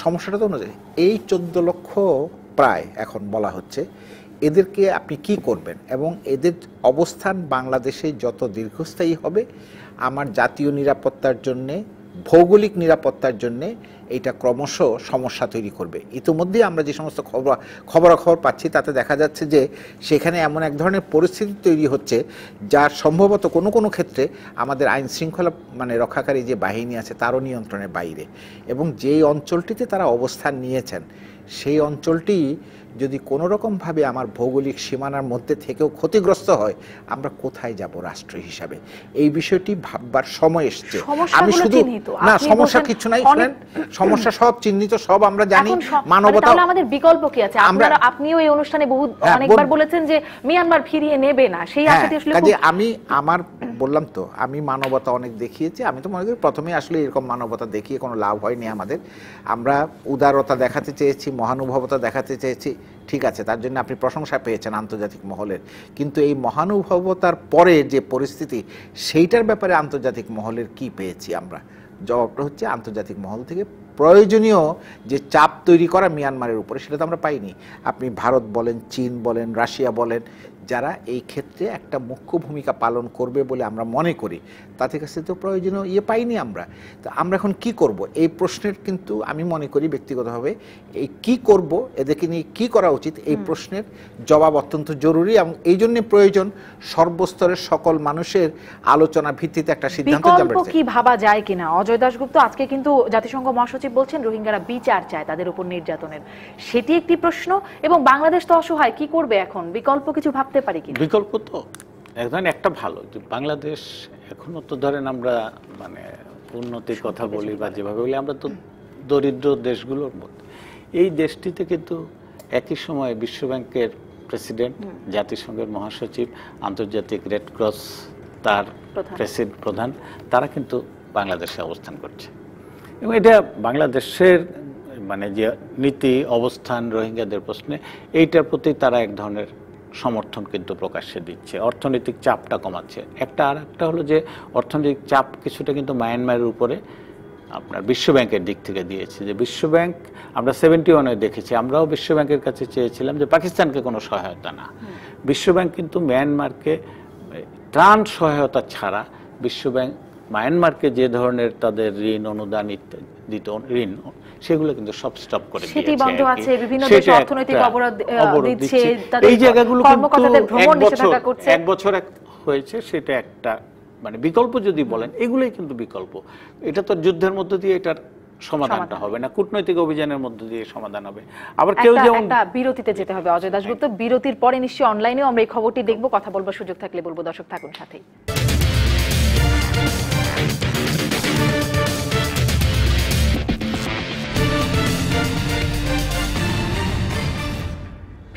সমস্যাটা তো অনুযায়ী এই চোদ্দ লক্ষ প্রায় এখন বলা হচ্ছে এদেরকে আপনি কি করবেন এবং এদের অবস্থান বাংলাদেশে যত দীর্ঘস্থায়ী হবে আমার জাতীয় নিরাপত্তার জন্যে ভৌগোলিক নিরাপত্তার জন্য এটা ক্রমশ সমস্যা তৈরি করবে ইতিমধ্যেই আমরা যে সমস্ত খবর খবরাখবর পাচ্ছি তাতে দেখা যাচ্ছে যে সেখানে এমন এক ধরনের পরিস্থিতি তৈরি হচ্ছে যা সম্ভবত কোনো কোনো ক্ষেত্রে আমাদের আইন শৃঙ্খলা মানে রক্ষাকারী যে বাহিনী আছে তারও নিয়ন্ত্রণের বাইরে এবং যেই অঞ্চলটিতে তারা অবস্থান নিয়েছেন সেই অঞ্চলটি যদি কোনো রকমভাবে আমার ভৌগোলিক সীমানার মধ্যে থেকেও ক্ষতিগ্রস্ত হয় আমরা কোথায় যাব রাষ্ট্র হিসাবে এই বিষয়টি ভাববার সময় এসছে আমি শুধু না সমস্যা কিছু নাই শুনেন সমস্যা সব চিহ্নিত সব আমরা জানি মানে মানবতা আমাদের বিকল্প কি আছে আপনারা আপনিও এই অনুষ্ঠানে বহু হ্যাঁ, অনেকবার বলেছেন যে মিয়ানমার ফিরিয়ে নেবে না সেই হ্যাঁ, আশাতে আসলে কাজে আমি আমার বললাম তো আমি মানবতা অনেক দেখিয়েছি আমি তো মনে করি প্রথমে আসলে এরকম মানবতা দেখিয়ে কোনো লাভ হয়নি আমাদের আমরা উদারতা দেখাতে চেয়েছি মহানুভবতা দেখাতে চেয়েছি ঠিক আছে তার জন্য আপনি প্রশংসা পেয়েছেন আন্তর্জাতিক মহলের কিন্তু এই মহানুভবতার পরে যে পরিস্থিতি সেইটার ব্যাপারে আন্তর্জাতিক মহলের কি পেয়েছি আমরা জবাবটা হচ্ছে আন্তর্জাতিক মহল থেকে প্রয়োজনীয় যে চাপ তৈরি করা মিয়ানমারের উপরে সেটা তো আমরা পাইনি আপনি ভারত বলেন চীন বলেন রাশিয়া বলেন যারা এই ক্ষেত্রে একটা মুখ্য ভূমিকা পালন করবে বলে আমরা মনে করি তাদের কাছে তো প্রয়োজনীয় ইয়ে পাইনি আমরা তো আমরা এখন কি করব এই প্রশ্নের কিন্তু আমি মনে করি ব্যক্তিগতভাবে এই কি করব এদেরকে নিয়ে কি করা উচিত এই প্রশ্নের জবাব অত্যন্ত জরুরি এবং এই জন্য প্রয়োজন সর্বস্তরের সকল মানুষের আলোচনা ভিত্তিতে একটা সিদ্ধান্ত কি ভাবা যায় কিনা অজয় দাসগুপ্ত আজকে কিন্তু জাতিসংঘ মহাসচিব বলছেন রোহিঙ্গারা বিচার চায় তাদের উপর নির্যাতনের সেটি একটি প্রশ্ন এবং বাংলাদেশ তো অসহায় কি করবে এখন বিকল্প কিছু ভাবতে পারি কি বিকল্প তো ধরেন একটা ভালো যে বাংলাদেশ এখনও তো ধরেন আমরা মানে উন্নতির কথা বলি বা যেভাবে বলি আমরা তো দরিদ্র দেশগুলোর মধ্যে এই দেশটিতে কিন্তু একই সময়ে বিশ্বব্যাংকের প্রেসিডেন্ট জাতিসংঘের মহাসচিব আন্তর্জাতিক রেড ক্রস তার প্রেসিড প্রধান তারা কিন্তু বাংলাদেশে অবস্থান করছে এবং এটা বাংলাদেশের মানে যে নীতি অবস্থান রোহিঙ্গাদের প্রশ্নে এইটার প্রতি তারা এক ধরনের সমর্থন কিন্তু প্রকাশ্যে দিচ্ছে অর্থনৈতিক চাপটা কমাচ্ছে একটা আর একটা হলো যে অর্থনৈতিক চাপ কিছুটা কিন্তু মায়ানমারের উপরে আপনার বিশ্বব্যাংকের দিক থেকে দিয়েছে যে বিশ্বব্যাংক আমরা সেভেন্টি ওয়ানে দেখেছি আমরাও বিশ্বব্যাংকের কাছে চেয়েছিলাম যে পাকিস্তানকে কোনো সহায়তা না বিশ্বব্যাংক কিন্তু মায়ানমারকে ত্রাণ সহায়তা ছাড়া বিশ্বব্যাংক মায়ানমারকে যে ধরনের তাদের ঋণ অনুদান দিত ঋণ সেগুলো কিন্তু সব স্টপ করে সেটি বন্ধ আছে বিভিন্ন দেশে অর্থনৈতিক অবরোধ দিচ্ছে এই জায়গাগুলো কর্মকর্তাদের ভ্রমণ নিষেধাজ্ঞা করছে এক বছর হয়েছে সেটা একটা মানে বিকল্প যদি বলেন এগুলোই কিন্তু বিকল্প এটা তো যুদ্ধের মধ্য দিয়ে এটার সমাধানটা হবে না কূটনৈতিক অভিযানের মধ্য দিয়ে সমাধান হবে আবার কেউ যেমন একটা বিরতিতে যেতে হবে অজয় দাশগুপ্ত বিরতির পরে নিশ্চয়ই অনলাইনেও আমরা এই খবরটি দেখব কথা বলবার সুযোগ থাকলে বলবো দর্শক থাকুন সাথেই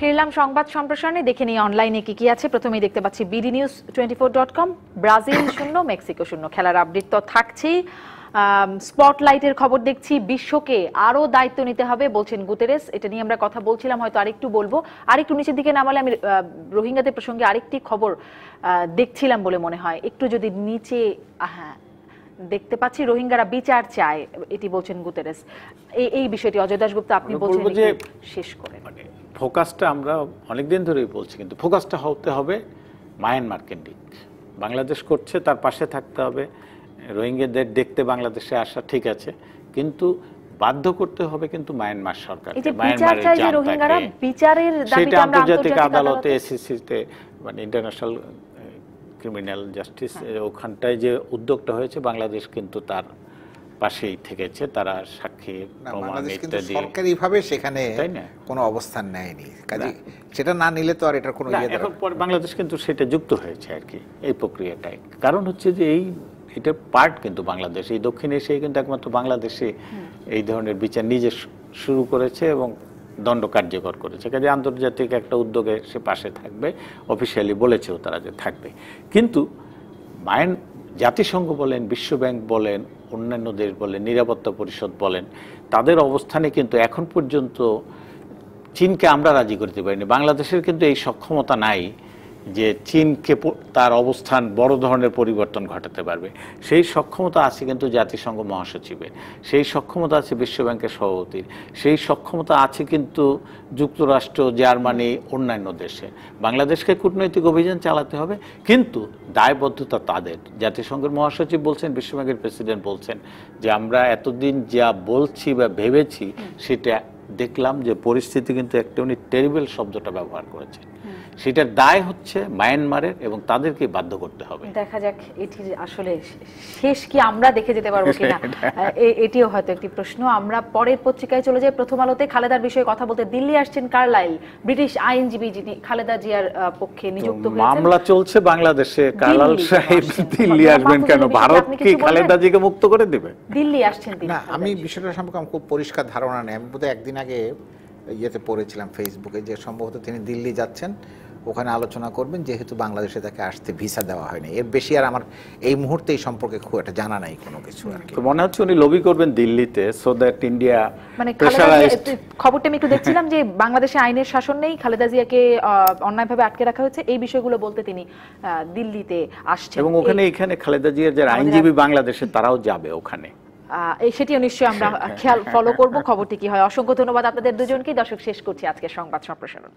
ফিরলাম সংবাদ সম্প্রসারণে দেখে নিই অনলাইনে কি কি আছে প্রথমেই দেখতে পাচ্ছি BD news twenty four dot com Brazil শূন্য মেক্সিকো শূন্য খেলার আপডেট তো থাকছেই স্পটলাইটের খবর দেখছি বিশ্বকে আরও দায়িত্ব নিতে হবে বলছেন গুতেরেস এটা নিয়ে আমরা কথা বলছিলাম হয়তো আরেকটু বলবো আরেকটু নিচের দিকে নামালে আমি রোহিঙ্গাদের প্রসঙ্গে আরেকটি খবর দেখছিলাম বলে মনে হয় একটু যদি নিচে হ্যাঁ দেখতে পাচ্ছি রোহিঙ্গারা বিচার চায় এটি বলছেন গুতেরেস এই এই বিষয়টি অজয় দাসগুপ্ত আপনি বলছেন শেষ করে ফোকাসটা আমরা অনেকদিন ধরেই বলছি কিন্তু ফোকাসটা হতে হবে মায়ানমার কেন্দ্রিক বাংলাদেশ করছে তার পাশে থাকতে হবে রোহিঙ্গাদের দেখতে বাংলাদেশে আসা ঠিক আছে কিন্তু বাধ্য করতে হবে কিন্তু মায়ানমার সরকার সেটা আন্তর্জাতিক আদালতে এসিসিতে মানে ইন্টারন্যাশনাল ক্রিমিনাল জাস্টিস ওখানটায় যে উদ্যোগটা হয়েছে বাংলাদেশ কিন্তু তার পাশেই থেকেছে তারা সাক্ষী প্রমাণ ইত্যাদি সেখানে কোনো অবস্থান নেয়নি সেটা না নিলে তো আর এটা কোনো ইয়ে বাংলাদেশ কিন্তু সেটা যুক্ত হয়েছে আর কি এই প্রক্রিয়াটায় কারণ হচ্ছে যে এই এটা পার্ট কিন্তু বাংলাদেশ এই দক্ষিণ এশিয়ায় কিন্তু একমাত্র বাংলাদেশে এই ধরনের বিচার নিজে শুরু করেছে এবং দণ্ড কার্যকর করেছে কাজে আন্তর্জাতিক একটা উদ্যোগে সে পাশে থাকবে অফিসিয়ালি বলেছেও তারা যে থাকবে কিন্তু মায়ান জাতিসংঘ বলেন বিশ্বব্যাংক বলেন অন্যান্য দেশ বলেন নিরাপত্তা পরিষদ বলেন তাদের অবস্থানে কিন্তু এখন পর্যন্ত চীনকে আমরা রাজি করতে পারিনি বাংলাদেশের কিন্তু এই সক্ষমতা নাই যে চীনকে তার অবস্থান বড় ধরনের পরিবর্তন ঘটাতে পারবে সেই সক্ষমতা আছে কিন্তু জাতিসংঘ মহাসচিবের সেই সক্ষমতা আছে বিশ্বব্যাংকের সভাপতির সেই সক্ষমতা আছে কিন্তু যুক্তরাষ্ট্র জার্মানি অন্যান্য দেশে বাংলাদেশকে কূটনৈতিক অভিযান চালাতে হবে কিন্তু দায়বদ্ধতা তাদের জাতিসংঘের মহাসচিব বলছেন বিশ্বব্যাংকের প্রেসিডেন্ট বলছেন যে আমরা এতদিন যা বলছি বা ভেবেছি সেটা দেখলাম যে পরিস্থিতি কিন্তু একটা উনি টেরিবেল শব্দটা ব্যবহার করেছেন সেটার দায় হচ্ছে মায়ানমারের এবং তাদেরকে বাধ্য করতে হবে দেখা যাক এটির আসলে শেষ কি আমরা দেখে যেতে পারবো কিনা এটিও হয়তো একটি প্রশ্ন আমরা পরের পত্রিকায় চলে যাই প্রথম আলোতে খালেদার বিষয়ে কথা বলতে দিল্লি আসছেন কার্লাইল ব্রিটিশ আইনজীবী যিনি খালেদা জিয়ার পক্ষে নিযুক্ত হয়েছেন মামলা চলছে বাংলাদেশে কার্লাইল সাহেব দিল্লি আসবেন কেন ভারত কি খালেদা জিকে মুক্ত করে দেবে দিল্লি আসছেন তিনি না আমি বিষয়টা সম্পর্কে আমার খুব পরিষ্কার ধারণা নেই আমি বোধহয় একদিন আগে ইয়েতে পড়েছিলাম ফেসবুকে যে সম্ভবত তিনি দিল্লি যাচ্ছেন ওখানে আলোচনা করবেন যেহেতু বাংলাদেশে তাকে আসতে ভিসা দেওয়া হয়নি এর বেশি আর আমার এই মুহূর্তে এই সম্পর্কে খুব একটা জানা নাই কোনো কিছু আর কি মনে হচ্ছে উনি লবি করবেন দিল্লিতে সো দ্যাট ইন্ডিয়া মানে খবরটা আমি একটু দেখছিলাম যে বাংলাদেশে আইনের শাসন নেই খালেদা জিয়াকে অন্যায়ভাবে আটকে রাখা হয়েছে এই বিষয়গুলো বলতে তিনি দিল্লিতে আসছেন এবং ওখানে এখানে খালেদা জিয়ার যে আইনজীবী বাংলাদেশে তারাও যাবে ওখানে সেটিও নিশ্চয়ই আমরা হ্যাঁ, হ্যাঁ, খেয়াল ফলো হ্যাঁ, করব খবরটি কি হয় অসংখ্য ধন্যবাদ আপনাদের দুজনকে দর্শক শেষ করছি আজকে সংবাদ সম্প্রসারণ